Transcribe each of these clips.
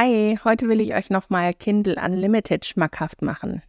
Hi, heute will ich euch nochmal Kindle Unlimited schmackhaft machen.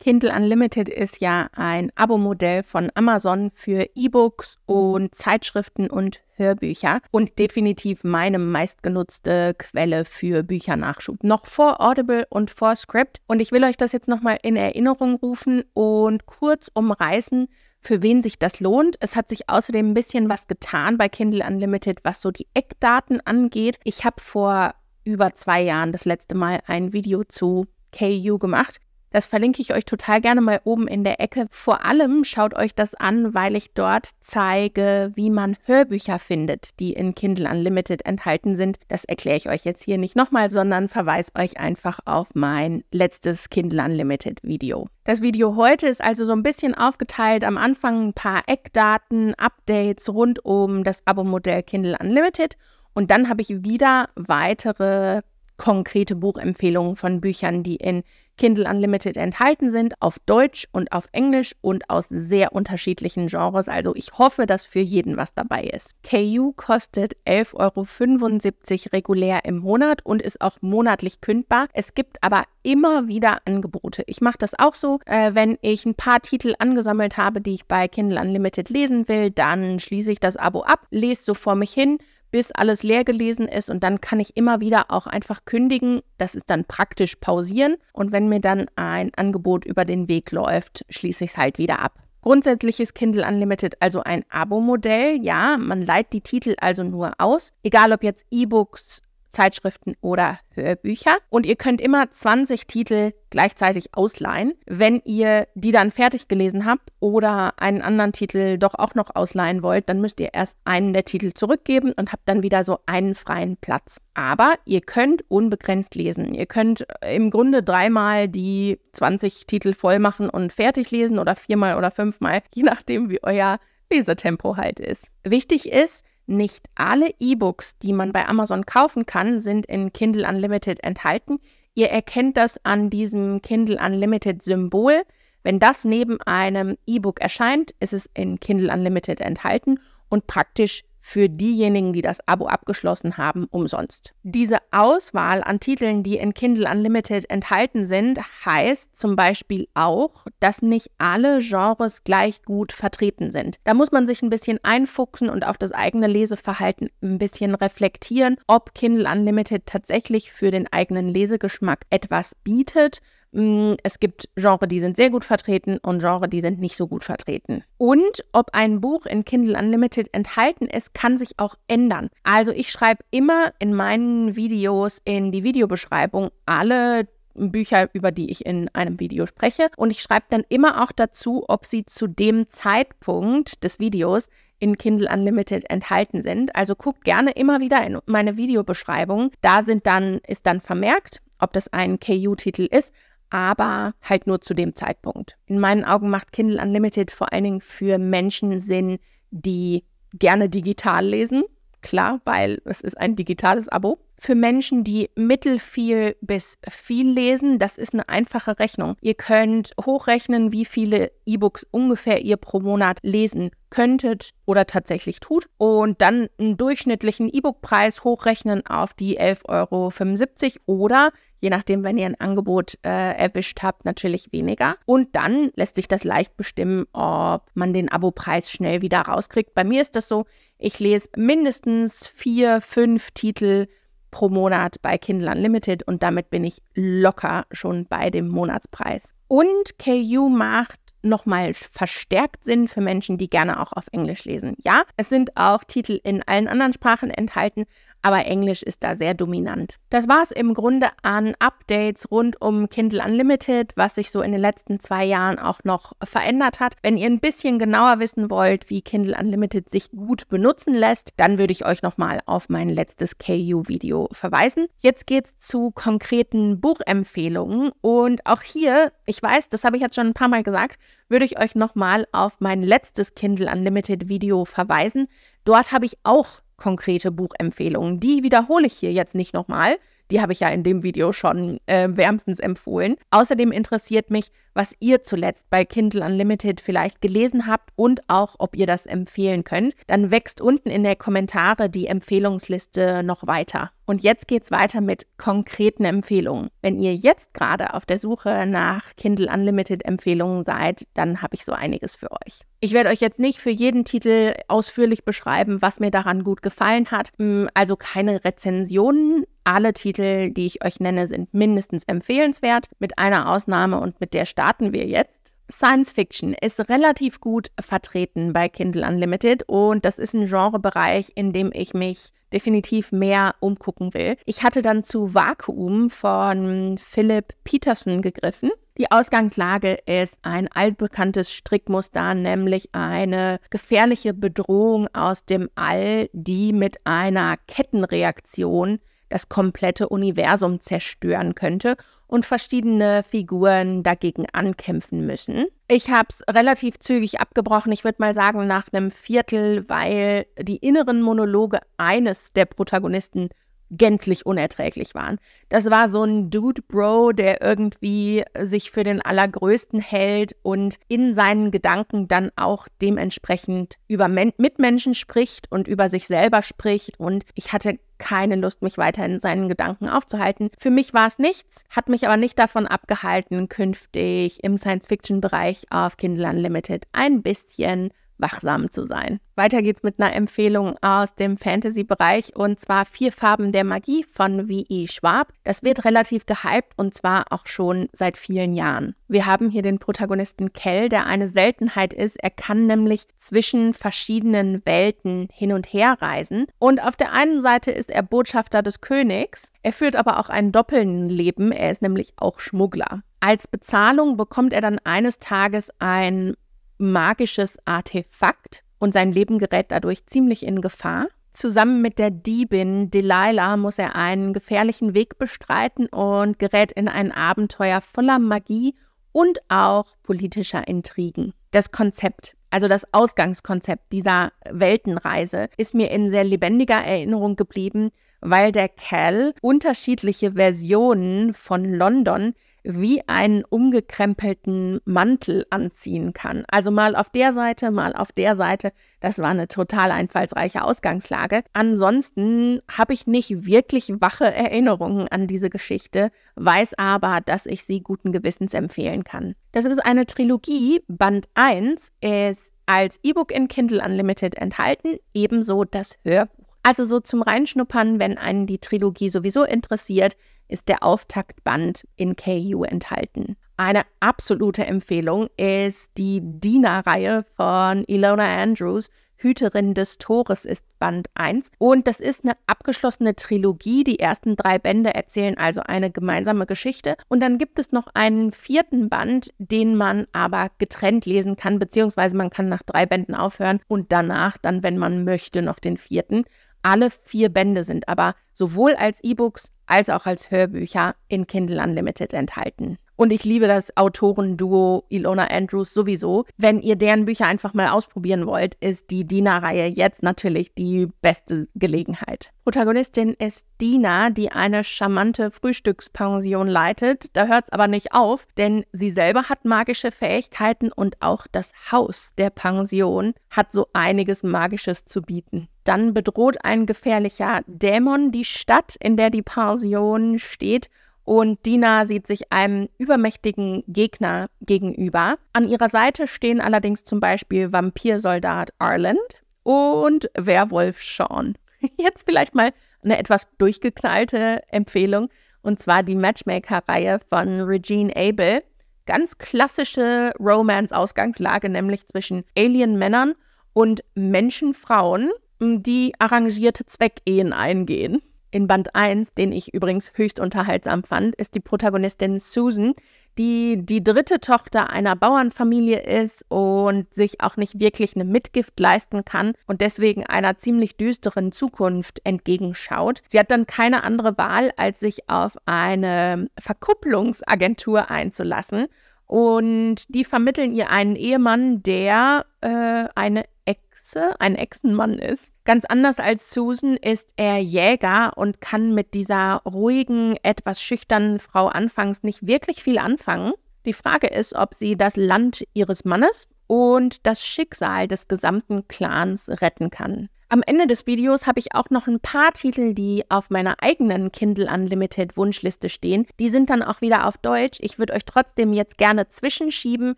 Kindle Unlimited ist ja ein Abo-Modell von Amazon für E-Books und Zeitschriften und Hörbücher und definitiv meine meistgenutzte Quelle für Büchernachschub. Noch vor Audible und vor Script. Und ich will euch das jetzt nochmal in Erinnerung rufen und kurz umreißen, für wen sich das lohnt. Es hat sich außerdem ein bisschen was getan bei Kindle Unlimited, was so die Eckdaten angeht. Ich habe vor über zwei Jahren das letzte Mal ein Video zu KU gemacht. Das verlinke ich euch total gerne mal oben in der Ecke. Vor allem schaut euch das an, weil ich dort zeige, wie man Hörbücher findet, die in Kindle Unlimited enthalten sind. Das erkläre ich euch jetzt hier nicht nochmal, sondern verweise euch einfach auf mein letztes Kindle Unlimited Video. Das Video heute ist also so ein bisschen aufgeteilt. Am Anfang ein paar Eckdaten, Updates rund um das Abo-Modell Kindle Unlimited. Und dann habe ich wieder weitere konkrete Buchempfehlungen von Büchern, die in Kindle Unlimited enthalten sind, auf Deutsch und auf Englisch und aus sehr unterschiedlichen Genres. Also ich hoffe, dass für jeden was dabei ist. KU kostet 11,75 Euro regulär im Monat und ist auch monatlich kündbar. Es gibt aber immer wieder Angebote. Ich mache das auch so, äh, wenn ich ein paar Titel angesammelt habe, die ich bei Kindle Unlimited lesen will, dann schließe ich das Abo ab, lese so vor mich hin, bis alles leer gelesen ist und dann kann ich immer wieder auch einfach kündigen. Das ist dann praktisch pausieren und wenn mir dann ein Angebot über den Weg läuft, schließe ich es halt wieder ab. Grundsätzlich ist Kindle Unlimited also ein Abo-Modell. Ja, man leiht die Titel also nur aus. Egal ob jetzt E-Books, Zeitschriften oder Hörbücher. Und ihr könnt immer 20 Titel gleichzeitig ausleihen. Wenn ihr die dann fertig gelesen habt oder einen anderen Titel doch auch noch ausleihen wollt, dann müsst ihr erst einen der Titel zurückgeben und habt dann wieder so einen freien Platz. Aber ihr könnt unbegrenzt lesen. Ihr könnt äh, im Grunde dreimal die 20 Titel voll machen und fertig lesen oder viermal oder fünfmal, je nachdem, wie euer Lesetempo halt ist. Wichtig ist, nicht alle E-Books, die man bei Amazon kaufen kann, sind in Kindle Unlimited enthalten. Ihr erkennt das an diesem Kindle Unlimited Symbol. Wenn das neben einem E-Book erscheint, ist es in Kindle Unlimited enthalten und praktisch für diejenigen, die das Abo abgeschlossen haben, umsonst. Diese Auswahl an Titeln, die in Kindle Unlimited enthalten sind, heißt zum Beispiel auch, dass nicht alle Genres gleich gut vertreten sind. Da muss man sich ein bisschen einfuchsen und auf das eigene Leseverhalten ein bisschen reflektieren, ob Kindle Unlimited tatsächlich für den eigenen Lesegeschmack etwas bietet Mm, es gibt Genre, die sind sehr gut vertreten und Genre, die sind nicht so gut vertreten. Und ob ein Buch in Kindle Unlimited enthalten ist, kann sich auch ändern. Also ich schreibe immer in meinen Videos in die Videobeschreibung alle Bücher, über die ich in einem Video spreche. Und ich schreibe dann immer auch dazu, ob sie zu dem Zeitpunkt des Videos in Kindle Unlimited enthalten sind. Also guckt gerne immer wieder in meine Videobeschreibung. Da sind dann, ist dann vermerkt, ob das ein KU-Titel ist, aber halt nur zu dem Zeitpunkt. In meinen Augen macht Kindle Unlimited vor allen Dingen für Menschen Sinn, die gerne digital lesen. Klar, weil es ist ein digitales Abo für Menschen, die mittelviel bis viel lesen, das ist eine einfache Rechnung. Ihr könnt hochrechnen, wie viele E-Books ungefähr ihr pro Monat lesen könntet oder tatsächlich tut und dann einen durchschnittlichen E-Book-Preis hochrechnen auf die 11,75 Euro oder je nachdem, wenn ihr ein Angebot äh, erwischt habt, natürlich weniger. Und dann lässt sich das leicht bestimmen, ob man den Abo-Preis schnell wieder rauskriegt. Bei mir ist das so, ich lese mindestens vier, fünf Titel pro Monat bei Kindle Unlimited und damit bin ich locker schon bei dem Monatspreis. Und KU macht nochmal verstärkt Sinn für Menschen, die gerne auch auf Englisch lesen. Ja, es sind auch Titel in allen anderen Sprachen enthalten, aber Englisch ist da sehr dominant. Das war es im Grunde an Updates rund um Kindle Unlimited, was sich so in den letzten zwei Jahren auch noch verändert hat. Wenn ihr ein bisschen genauer wissen wollt, wie Kindle Unlimited sich gut benutzen lässt, dann würde ich euch nochmal auf mein letztes KU-Video verweisen. Jetzt geht's zu konkreten Buchempfehlungen und auch hier, ich weiß, das habe ich jetzt schon ein paar Mal gesagt, würde ich euch nochmal auf mein letztes Kindle Unlimited Video verweisen. Dort habe ich auch konkrete Buchempfehlungen. Die wiederhole ich hier jetzt nicht nochmal, die habe ich ja in dem Video schon äh, wärmstens empfohlen. Außerdem interessiert mich, was ihr zuletzt bei Kindle Unlimited vielleicht gelesen habt und auch, ob ihr das empfehlen könnt. Dann wächst unten in der Kommentare die Empfehlungsliste noch weiter. Und jetzt geht's weiter mit konkreten Empfehlungen. Wenn ihr jetzt gerade auf der Suche nach Kindle Unlimited Empfehlungen seid, dann habe ich so einiges für euch. Ich werde euch jetzt nicht für jeden Titel ausführlich beschreiben, was mir daran gut gefallen hat. Hm, also keine Rezensionen, alle Titel, die ich euch nenne, sind mindestens empfehlenswert, mit einer Ausnahme und mit der starten wir jetzt. Science Fiction ist relativ gut vertreten bei Kindle Unlimited und das ist ein Genrebereich, in dem ich mich definitiv mehr umgucken will. Ich hatte dann zu Vakuum von Philip Peterson gegriffen. Die Ausgangslage ist ein altbekanntes Strickmuster, nämlich eine gefährliche Bedrohung aus dem All, die mit einer Kettenreaktion das komplette Universum zerstören könnte und verschiedene Figuren dagegen ankämpfen müssen. Ich habe es relativ zügig abgebrochen, ich würde mal sagen nach einem Viertel, weil die inneren Monologe eines der Protagonisten gänzlich unerträglich waren. Das war so ein Dude-Bro, der irgendwie sich für den Allergrößten hält und in seinen Gedanken dann auch dementsprechend über Men Mitmenschen spricht und über sich selber spricht. Und ich hatte keine Lust, mich weiter in seinen Gedanken aufzuhalten. Für mich war es nichts, hat mich aber nicht davon abgehalten, künftig im Science-Fiction-Bereich auf Kindle Unlimited ein bisschen wachsam zu sein. Weiter geht's mit einer Empfehlung aus dem Fantasy-Bereich und zwar Vier Farben der Magie von V.E. Schwab. Das wird relativ gehypt und zwar auch schon seit vielen Jahren. Wir haben hier den Protagonisten Kell, der eine Seltenheit ist. Er kann nämlich zwischen verschiedenen Welten hin und her reisen. Und auf der einen Seite ist er Botschafter des Königs. Er führt aber auch ein doppelten Leben. Er ist nämlich auch Schmuggler. Als Bezahlung bekommt er dann eines Tages ein magisches Artefakt und sein Leben gerät dadurch ziemlich in Gefahr. Zusammen mit der Diebin Delilah muss er einen gefährlichen Weg bestreiten und gerät in ein Abenteuer voller Magie und auch politischer Intrigen. Das Konzept, also das Ausgangskonzept dieser Weltenreise, ist mir in sehr lebendiger Erinnerung geblieben, weil der Cal unterschiedliche Versionen von London wie einen umgekrempelten Mantel anziehen kann. Also mal auf der Seite, mal auf der Seite. Das war eine total einfallsreiche Ausgangslage. Ansonsten habe ich nicht wirklich wache Erinnerungen an diese Geschichte, weiß aber, dass ich sie guten Gewissens empfehlen kann. Das ist eine Trilogie. Band 1 ist als E-Book in Kindle Unlimited enthalten, ebenso das Hörbuch. Also so zum Reinschnuppern, wenn einen die Trilogie sowieso interessiert, ist der Auftaktband in KU enthalten. Eine absolute Empfehlung ist die Dina-Reihe von Ilona Andrews, Hüterin des Tores ist Band 1. Und das ist eine abgeschlossene Trilogie. Die ersten drei Bände erzählen also eine gemeinsame Geschichte. Und dann gibt es noch einen vierten Band, den man aber getrennt lesen kann, beziehungsweise man kann nach drei Bänden aufhören und danach dann, wenn man möchte, noch den vierten alle vier Bände sind aber sowohl als E-Books als auch als Hörbücher in Kindle Unlimited enthalten. Und ich liebe das Autorenduo Ilona Andrews sowieso. Wenn ihr deren Bücher einfach mal ausprobieren wollt, ist die Dina-Reihe jetzt natürlich die beste Gelegenheit. Protagonistin ist Dina, die eine charmante Frühstückspension leitet. Da hört es aber nicht auf, denn sie selber hat magische Fähigkeiten und auch das Haus der Pension hat so einiges Magisches zu bieten dann bedroht ein gefährlicher Dämon die Stadt, in der die Pension steht und Dina sieht sich einem übermächtigen Gegner gegenüber. An ihrer Seite stehen allerdings zum Beispiel Vampirsoldat Arland und Werwolf Sean. Jetzt vielleicht mal eine etwas durchgeknallte Empfehlung und zwar die Matchmaker-Reihe von Regine Abel. Ganz klassische Romance-Ausgangslage, nämlich zwischen Alien-Männern und Menschenfrauen die arrangierte Zweckehen eingehen. In Band 1, den ich übrigens höchst unterhaltsam fand, ist die Protagonistin Susan, die die dritte Tochter einer Bauernfamilie ist und sich auch nicht wirklich eine Mitgift leisten kann und deswegen einer ziemlich düsteren Zukunft entgegenschaut. Sie hat dann keine andere Wahl, als sich auf eine Verkupplungsagentur einzulassen und die vermitteln ihr einen Ehemann, der äh, eine Echse, ein Echsenmann ist. Ganz anders als Susan ist er Jäger und kann mit dieser ruhigen, etwas schüchternen Frau anfangs nicht wirklich viel anfangen. Die Frage ist, ob sie das Land ihres Mannes und das Schicksal des gesamten Clans retten kann. Am Ende des Videos habe ich auch noch ein paar Titel, die auf meiner eigenen Kindle Unlimited Wunschliste stehen. Die sind dann auch wieder auf Deutsch. Ich würde euch trotzdem jetzt gerne zwischenschieben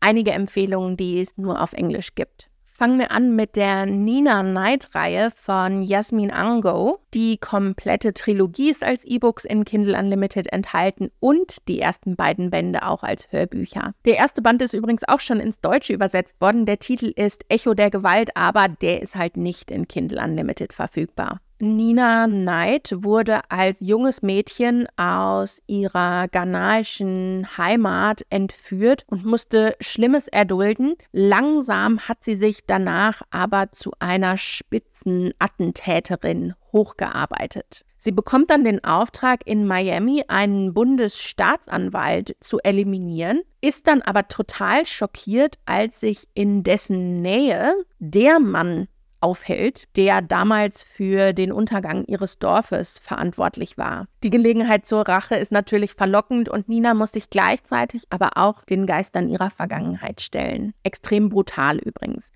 einige Empfehlungen, die es nur auf Englisch gibt. Fangen wir an mit der Nina Knight-Reihe von Yasmin Ango. Die komplette Trilogie ist als E-Books in Kindle Unlimited enthalten und die ersten beiden Bände auch als Hörbücher. Der erste Band ist übrigens auch schon ins Deutsche übersetzt worden. Der Titel ist Echo der Gewalt, aber der ist halt nicht in Kindle Unlimited verfügbar. Nina Knight wurde als junges Mädchen aus ihrer ghanaischen Heimat entführt und musste Schlimmes erdulden. Langsam hat sie sich danach aber zu einer Spitzenattentäterin hochgearbeitet. Sie bekommt dann den Auftrag, in Miami einen Bundesstaatsanwalt zu eliminieren, ist dann aber total schockiert, als sich in dessen Nähe der Mann aufhält, der damals für den Untergang ihres Dorfes verantwortlich war. Die Gelegenheit zur Rache ist natürlich verlockend und Nina muss sich gleichzeitig aber auch den Geistern ihrer Vergangenheit stellen. Extrem brutal übrigens.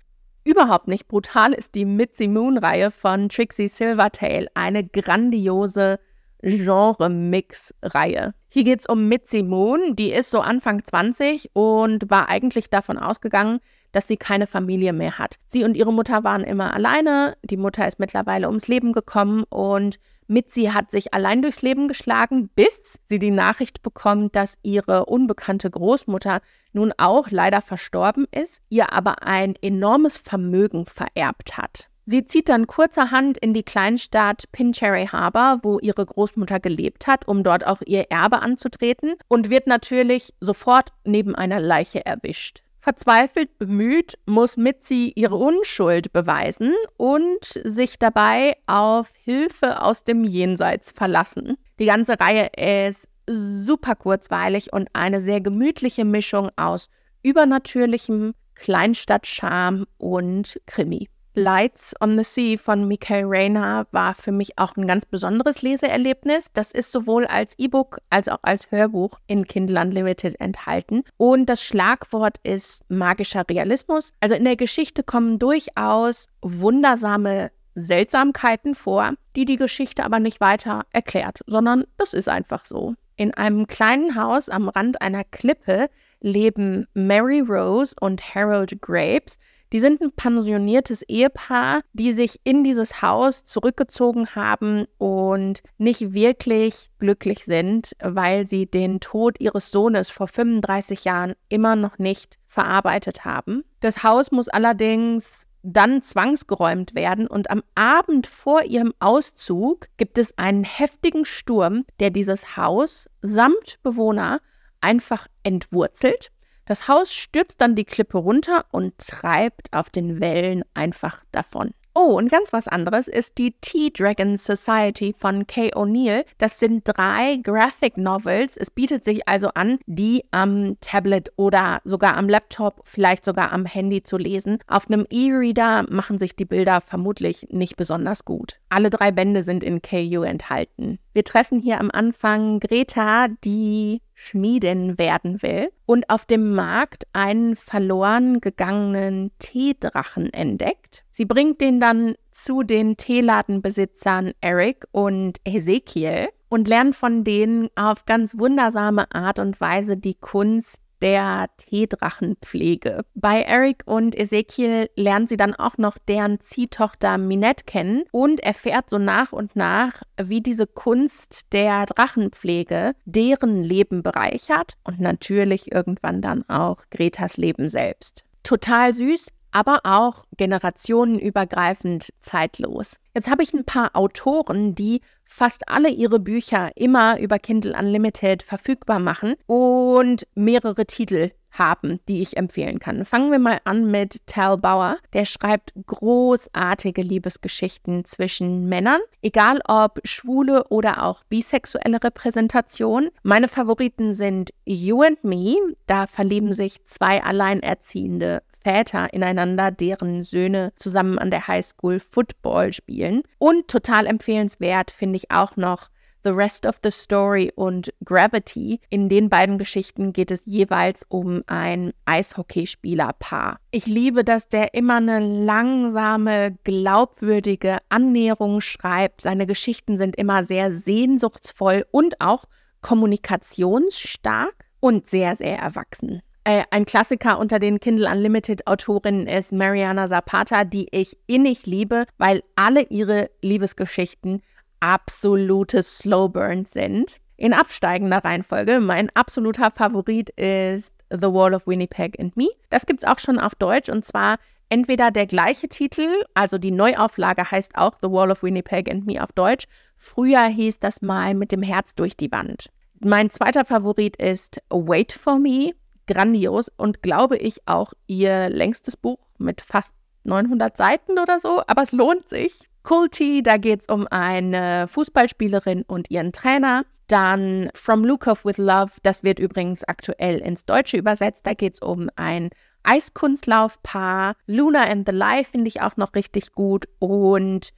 Überhaupt nicht brutal ist die Mitzi Moon-Reihe von Trixie Silvertail, eine grandiose Genre-Mix-Reihe. Hier geht es um Mitzi Moon, die ist so Anfang 20 und war eigentlich davon ausgegangen, dass sie keine Familie mehr hat. Sie und ihre Mutter waren immer alleine. Die Mutter ist mittlerweile ums Leben gekommen und Mitzi hat sich allein durchs Leben geschlagen, bis sie die Nachricht bekommt, dass ihre unbekannte Großmutter nun auch leider verstorben ist, ihr aber ein enormes Vermögen vererbt hat. Sie zieht dann kurzerhand in die Kleinstadt Pincherry Harbor, wo ihre Großmutter gelebt hat, um dort auch ihr Erbe anzutreten und wird natürlich sofort neben einer Leiche erwischt. Verzweifelt bemüht, muss Mitzi ihre Unschuld beweisen und sich dabei auf Hilfe aus dem Jenseits verlassen. Die ganze Reihe ist super kurzweilig und eine sehr gemütliche Mischung aus übernatürlichem, Kleinstadtscham und Krimi. Lights on the Sea von Michael Rayner war für mich auch ein ganz besonderes Leseerlebnis. Das ist sowohl als E-Book als auch als Hörbuch in Kindle Unlimited enthalten. Und das Schlagwort ist magischer Realismus. Also in der Geschichte kommen durchaus wundersame Seltsamkeiten vor, die die Geschichte aber nicht weiter erklärt, sondern das ist einfach so. In einem kleinen Haus am Rand einer Klippe leben Mary Rose und Harold Grapes, die sind ein pensioniertes Ehepaar, die sich in dieses Haus zurückgezogen haben und nicht wirklich glücklich sind, weil sie den Tod ihres Sohnes vor 35 Jahren immer noch nicht verarbeitet haben. Das Haus muss allerdings dann zwangsgeräumt werden und am Abend vor ihrem Auszug gibt es einen heftigen Sturm, der dieses Haus samt Bewohner einfach entwurzelt das Haus stürzt dann die Klippe runter und treibt auf den Wellen einfach davon. Oh, und ganz was anderes ist die T-Dragon Society von Kay O'Neill. Das sind drei Graphic Novels. Es bietet sich also an, die am Tablet oder sogar am Laptop, vielleicht sogar am Handy zu lesen. Auf einem E-Reader machen sich die Bilder vermutlich nicht besonders gut. Alle drei Bände sind in KU enthalten. Wir treffen hier am Anfang Greta, die Schmieden werden will und auf dem Markt einen verloren gegangenen Teedrachen entdeckt. Sie bringt den dann zu den Teeladenbesitzern Eric und Ezekiel und lernt von denen auf ganz wundersame Art und Weise die Kunst der Teedrachenpflege. Bei Eric und Ezekiel lernt sie dann auch noch deren Ziehtochter Minette kennen und erfährt so nach und nach, wie diese Kunst der Drachenpflege deren Leben bereichert und natürlich irgendwann dann auch Gretas Leben selbst. Total süß, aber auch generationenübergreifend zeitlos. Jetzt habe ich ein paar Autoren, die fast alle ihre Bücher immer über Kindle Unlimited verfügbar machen und mehrere Titel haben, die ich empfehlen kann. Fangen wir mal an mit Tal Bauer. Der schreibt großartige Liebesgeschichten zwischen Männern, egal ob schwule oder auch bisexuelle Repräsentation. Meine Favoriten sind You and Me. Da verlieben sich zwei alleinerziehende Väter ineinander, deren Söhne zusammen an der Highschool Football spielen. Und total empfehlenswert finde ich auch noch The Rest of the Story und Gravity. In den beiden Geschichten geht es jeweils um ein Eishockeyspielerpaar. Ich liebe, dass der immer eine langsame, glaubwürdige Annäherung schreibt. Seine Geschichten sind immer sehr sehnsuchtsvoll und auch kommunikationsstark und sehr, sehr erwachsen. Äh, ein Klassiker unter den Kindle Unlimited Autorinnen ist Mariana Zapata, die ich innig liebe, weil alle ihre Liebesgeschichten absolute Slowburns sind. In absteigender Reihenfolge, mein absoluter Favorit ist The Wall of Winnipeg and Me. Das gibt es auch schon auf Deutsch und zwar entweder der gleiche Titel, also die Neuauflage heißt auch The Wall of Winnipeg and Me auf Deutsch. Früher hieß das mal mit dem Herz durch die Wand. Mein zweiter Favorit ist Wait for Me grandios und glaube ich auch ihr längstes Buch mit fast 900 Seiten oder so, aber es lohnt sich. Culty, da geht es um eine Fußballspielerin und ihren Trainer. Dann From Lukov with Love, das wird übrigens aktuell ins Deutsche übersetzt. Da geht es um ein Eiskunstlaufpaar. Luna and the Lie finde ich auch noch richtig gut. Und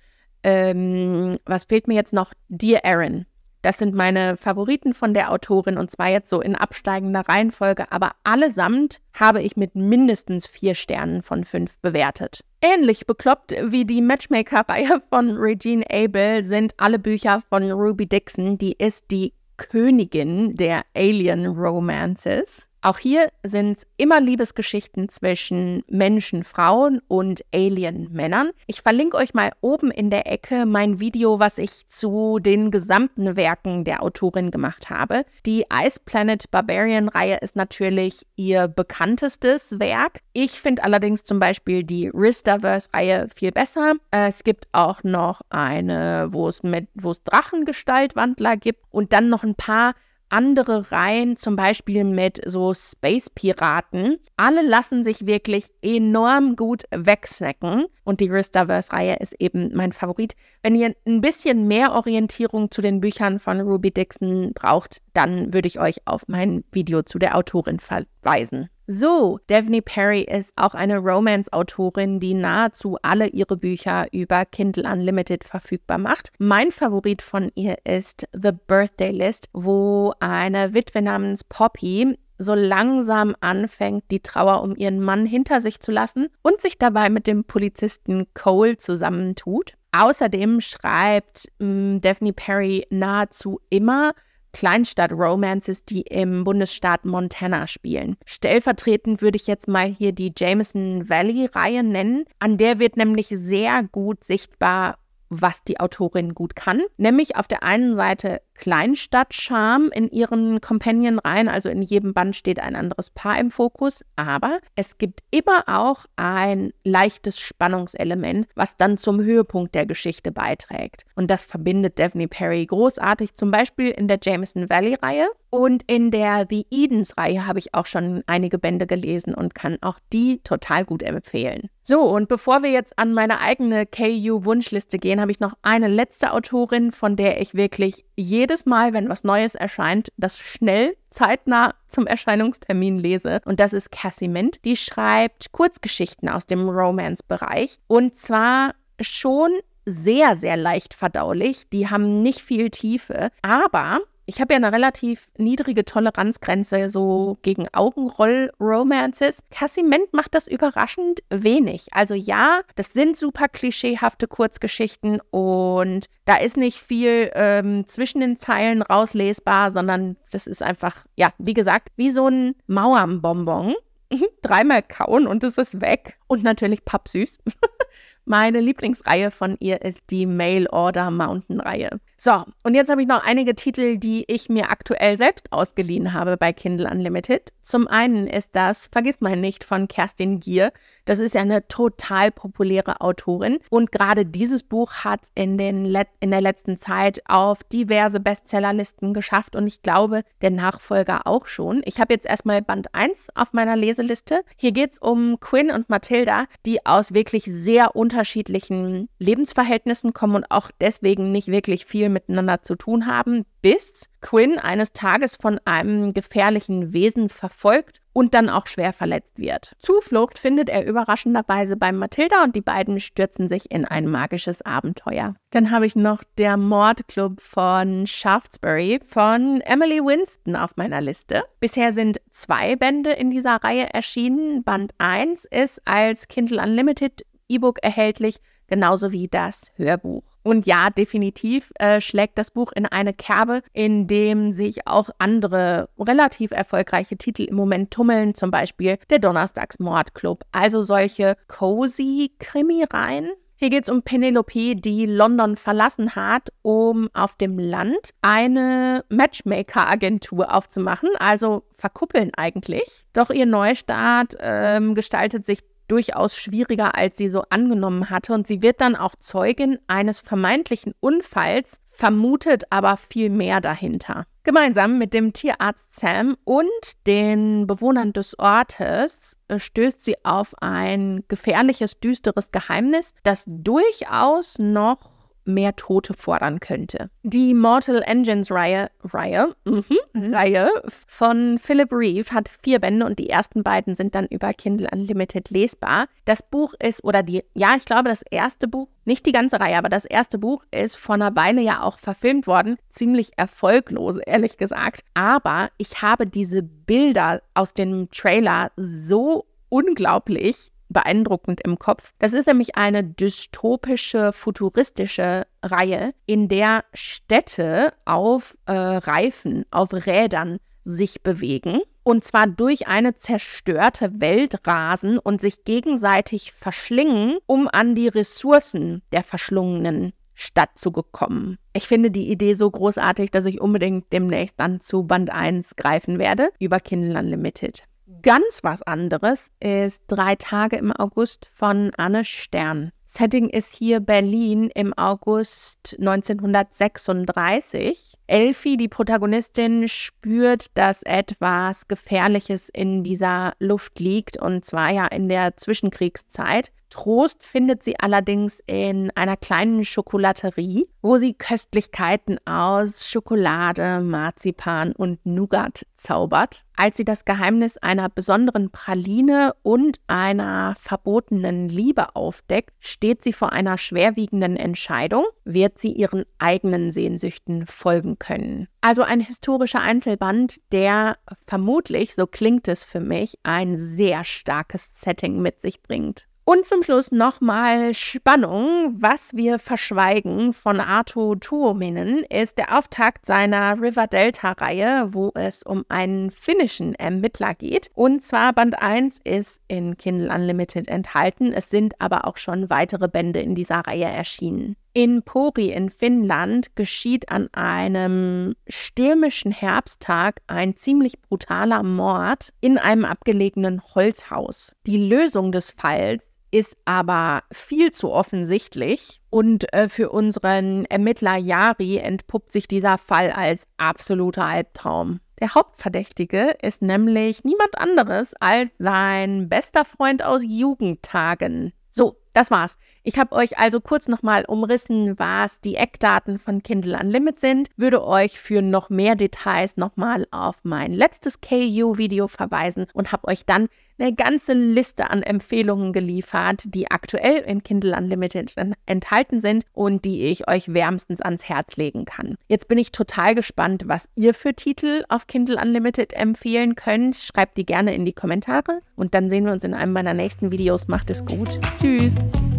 ähm, was fehlt mir jetzt noch? Dear Aaron, das sind meine Favoriten von der Autorin und zwar jetzt so in absteigender Reihenfolge, aber allesamt habe ich mit mindestens vier Sternen von fünf bewertet. Ähnlich bekloppt wie die Matchmaker-Reihe von Regine Abel sind alle Bücher von Ruby Dixon, die ist die Königin der Alien Romances. Auch hier sind immer Liebesgeschichten zwischen Menschen, Frauen und Alien-Männern. Ich verlinke euch mal oben in der Ecke mein Video, was ich zu den gesamten Werken der Autorin gemacht habe. Die Ice Planet Barbarian-Reihe ist natürlich ihr bekanntestes Werk. Ich finde allerdings zum Beispiel die Ristaverse-Reihe viel besser. Es gibt auch noch eine, wo es, mit, wo es Drachengestaltwandler gibt und dann noch ein paar andere Reihen, zum Beispiel mit so Space-Piraten. Alle lassen sich wirklich enorm gut wegsnacken. Und die Ristaverse-Reihe ist eben mein Favorit. Wenn ihr ein bisschen mehr Orientierung zu den Büchern von Ruby Dixon braucht, dann würde ich euch auf mein Video zu der Autorin verweisen. So, Daphne Perry ist auch eine Romance-Autorin, die nahezu alle ihre Bücher über Kindle Unlimited verfügbar macht. Mein Favorit von ihr ist The Birthday List, wo eine Witwe namens Poppy so langsam anfängt, die Trauer um ihren Mann hinter sich zu lassen und sich dabei mit dem Polizisten Cole zusammentut. Außerdem schreibt mh, mm, Daphne Perry nahezu immer Kleinstadt-Romances, die im Bundesstaat Montana spielen. Stellvertretend würde ich jetzt mal hier die Jameson Valley-Reihe nennen. An der wird nämlich sehr gut sichtbar, was die Autorin gut kann. Nämlich auf der einen Seite Kleinstadtcharme in ihren Companion rein. Also in jedem Band steht ein anderes Paar im Fokus. Aber es gibt immer auch ein leichtes Spannungselement, was dann zum Höhepunkt der Geschichte beiträgt. Und das verbindet Daphne Perry großartig, zum Beispiel in der Jameson Valley-Reihe. Und in der The Edens-Reihe habe ich auch schon einige Bände gelesen und kann auch die total gut empfehlen. So, und bevor wir jetzt an meine eigene KU-Wunschliste gehen, habe ich noch eine letzte Autorin, von der ich wirklich jede jedes Mal, wenn was Neues erscheint, das schnell zeitnah zum Erscheinungstermin lese. Und das ist Cassie Mint. Die schreibt Kurzgeschichten aus dem Romance-Bereich. Und zwar schon sehr, sehr leicht verdaulich. Die haben nicht viel Tiefe. Aber ich habe ja eine relativ niedrige Toleranzgrenze so gegen Augenroll-Romances. Cassiment macht das überraschend wenig. Also ja, das sind super klischeehafte Kurzgeschichten und da ist nicht viel ähm, zwischen den Zeilen rauslesbar, sondern das ist einfach, ja, wie gesagt, wie so ein Mauernbonbon. Mhm, dreimal kauen und es ist weg. Und natürlich pappsüß. Meine Lieblingsreihe von ihr ist die Mail Order Mountain Reihe. So, und jetzt habe ich noch einige Titel, die ich mir aktuell selbst ausgeliehen habe bei Kindle Unlimited. Zum einen ist das Vergiss mal nicht von Kerstin Gier. Das ist ja eine total populäre Autorin und gerade dieses Buch hat in, in der letzten Zeit auf diverse Bestsellerlisten geschafft und ich glaube, der Nachfolger auch schon. Ich habe jetzt erstmal Band 1 auf meiner Leseliste. Hier geht es um Quinn und Mathilda, die aus wirklich sehr unterschiedlichen Lebensverhältnissen kommen und auch deswegen nicht wirklich viel miteinander zu tun haben, bis Quinn eines Tages von einem gefährlichen Wesen verfolgt und dann auch schwer verletzt wird. Zuflucht findet er überraschenderweise bei Mathilda und die beiden stürzen sich in ein magisches Abenteuer. Dann habe ich noch der Mordclub von Shaftesbury von Emily Winston auf meiner Liste. Bisher sind zwei Bände in dieser Reihe erschienen. Band 1 ist als Kindle Unlimited E-Book erhältlich, genauso wie das Hörbuch. Und ja, definitiv äh, schlägt das Buch in eine Kerbe, in dem sich auch andere relativ erfolgreiche Titel im Moment tummeln, zum Beispiel der Donnerstagsmordclub. Also solche cozy Krimireihen. Hier geht es um Penelope, die London verlassen hat, um auf dem Land eine Matchmaker-Agentur aufzumachen, also verkuppeln eigentlich. Doch ihr Neustart ähm, gestaltet sich durchaus schwieriger, als sie so angenommen hatte. Und sie wird dann auch Zeugin eines vermeintlichen Unfalls, vermutet aber viel mehr dahinter. Gemeinsam mit dem Tierarzt Sam und den Bewohnern des Ortes äh, stößt sie auf ein gefährliches, düsteres Geheimnis, das durchaus noch mehr Tote fordern könnte. Die Mortal Engines Reihe, Reihe, mhm, Reihe von Philip Reeve hat vier Bände und die ersten beiden sind dann über Kindle Unlimited lesbar. Das Buch ist, oder die, ja, ich glaube, das erste Buch, nicht die ganze Reihe, aber das erste Buch ist vor einer Weile ja auch verfilmt worden. Ziemlich erfolglos, ehrlich gesagt. Aber ich habe diese Bilder aus dem Trailer so unglaublich beeindruckend im Kopf. Das ist nämlich eine dystopische, futuristische Reihe, in der Städte auf äh, Reifen, auf Rädern sich bewegen. Und zwar durch eine zerstörte Welt rasen und sich gegenseitig verschlingen, um an die Ressourcen der verschlungenen Stadt zu zugekommen. Ich finde die Idee so großartig, dass ich unbedingt demnächst dann zu Band 1 greifen werde über Kindle Unlimited. Ganz was anderes ist drei Tage im August von Anne Stern. Setting ist hier Berlin im August 1936. Elfie, die Protagonistin, spürt, dass etwas Gefährliches in dieser Luft liegt, und zwar ja in der Zwischenkriegszeit. Trost findet sie allerdings in einer kleinen Schokolaterie, wo sie Köstlichkeiten aus Schokolade, Marzipan und Nougat zaubert. Als sie das Geheimnis einer besonderen Praline und einer verbotenen Liebe aufdeckt, steht Steht sie vor einer schwerwiegenden Entscheidung, wird sie ihren eigenen Sehnsüchten folgen können. Also ein historischer Einzelband, der vermutlich, so klingt es für mich, ein sehr starkes Setting mit sich bringt. Und zum Schluss nochmal Spannung. Was wir verschweigen von Arthur Tuominen ist der Auftakt seiner River Delta-Reihe, wo es um einen finnischen Ermittler geht. Und zwar Band 1 ist in Kindle Unlimited enthalten. Es sind aber auch schon weitere Bände in dieser Reihe erschienen. In Pori in Finnland geschieht an einem stürmischen Herbsttag ein ziemlich brutaler Mord in einem abgelegenen Holzhaus. Die Lösung des Falls ist aber viel zu offensichtlich. Und äh, für unseren Ermittler Yari entpuppt sich dieser Fall als absoluter Albtraum. Der Hauptverdächtige ist nämlich niemand anderes als sein bester Freund aus Jugendtagen. So, das war's. Ich habe euch also kurz nochmal umrissen, was die Eckdaten von Kindle Unlimited sind, würde euch für noch mehr Details nochmal auf mein letztes KU-Video verweisen und habe euch dann eine ganze Liste an Empfehlungen geliefert, die aktuell in Kindle Unlimited enthalten sind und die ich euch wärmstens ans Herz legen kann. Jetzt bin ich total gespannt, was ihr für Titel auf Kindle Unlimited empfehlen könnt. Schreibt die gerne in die Kommentare und dann sehen wir uns in einem meiner nächsten Videos. Macht es gut. Tschüss. you